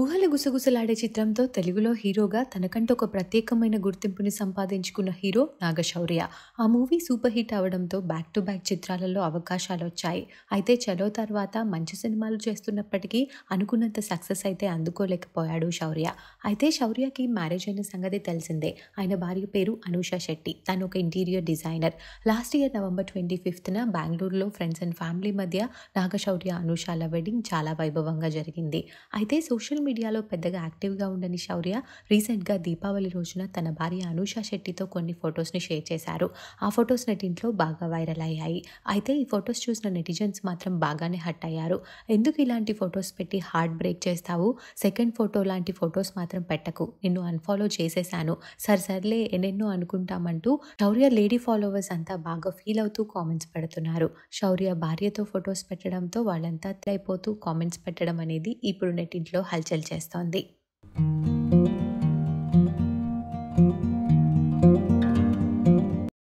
ఊహల గుసగుసలాడే చిత్రంతో తెలుగులో హీరోగా తనకంటూ ఒక ప్రత్యేకమైన గుర్తింపుని సంపాదించుకున్న హీరో నాగశౌర్య ఆ మూవీ సూపర్ హిట్ అవడంతో బ్యాక్ టు బ్యాక్ చిత్రాలలో అవకాశాలు వచ్చాయి అయితే చలో తర్వాత మంచి సినిమాలు చేస్తున్నప్పటికీ అనుకున్నంత సక్సెస్ అయితే అందుకోలేకపోయాడు శౌర్య అయితే శౌర్యకి మ్యారేజ్ అయిన సంగతి తెలిసిందే ఆయన భార్య పేరు అనూష శెట్టి తను ఒక interior designer last year November twenty ఫిఫ్త్న బెంగళూరులో ఫ్రెండ్స్ అండ్ ఫ్యామిలీ మధ్య నాగశౌర్య అనూషాల వెడ్డింగ్ చాలా వైభవంగా జరిగింది అయితే సోషల్ మీడియాలో పెద్దగా యాక్టివ్గా ఉండని శౌర్య రీసెంట్గా దీపావళి రోజున తన భార్య అనూష శెట్టితో కొన్ని ఫొటోస్ని షేర్ చేశారు ఆ ఫొటోస్ నెటింట్లో బాగా వైరల్ అయ్యాయి అయితే ఈ ఫొటోస్ చూసిన నెటిజన్స్ మాత్రం బాగానే హట్ అయ్యారు ఎందుకు ఇలాంటి ఫొటోస్ పెట్టి హార్ట్ బ్రేక్ చేస్తావు సెకండ్ ఫోటో లాంటి ఫొటోస్ మాత్రం పెట్టకు నిన్ను అన్ఫాలో చేసేశాను సర్ సర్లే ఎన్నెన్నో అనుకుంటామంటూ శౌర్య లేడీ ఫాలోవర్స్ అంతా బాగా ఫీల్ అవుతూ కామెంట్స్ పెడుతున్నారు శౌర్య భార్యతో ఫొటోస్ పెట్టడంతో వాళ్ళంతా అయిపోతూ కామెంట్స్ పెట్టడం అనేది ఇప్పుడు నెటింట్లో హల్చ హల్చల్